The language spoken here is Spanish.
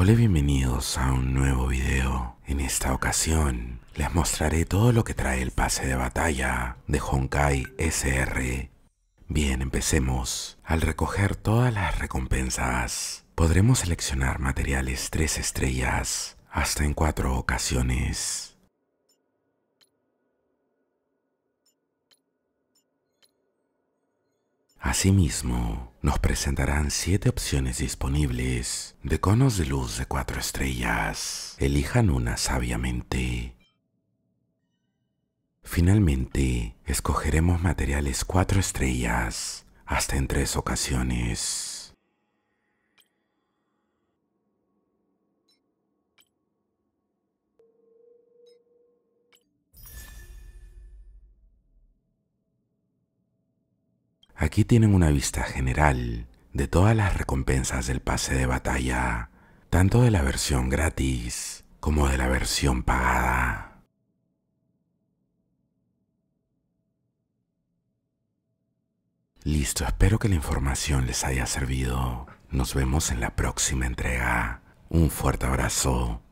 Hola y bienvenidos a un nuevo video. En esta ocasión les mostraré todo lo que trae el pase de batalla de Honkai SR. Bien, empecemos. Al recoger todas las recompensas, podremos seleccionar materiales 3 estrellas hasta en 4 ocasiones. Asimismo, nos presentarán siete opciones disponibles de conos de luz de cuatro estrellas. Elijan una sabiamente. Finalmente, escogeremos materiales cuatro estrellas hasta en tres ocasiones. Aquí tienen una vista general de todas las recompensas del pase de batalla, tanto de la versión gratis como de la versión pagada. Listo, espero que la información les haya servido. Nos vemos en la próxima entrega. Un fuerte abrazo.